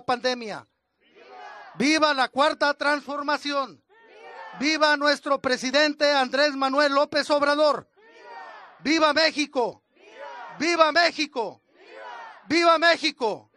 pandemia. Viva, la cuarta transformación. Viva. nuestro presidente Andrés Manuel López Obrador. Viva México. Viva México. Viva México.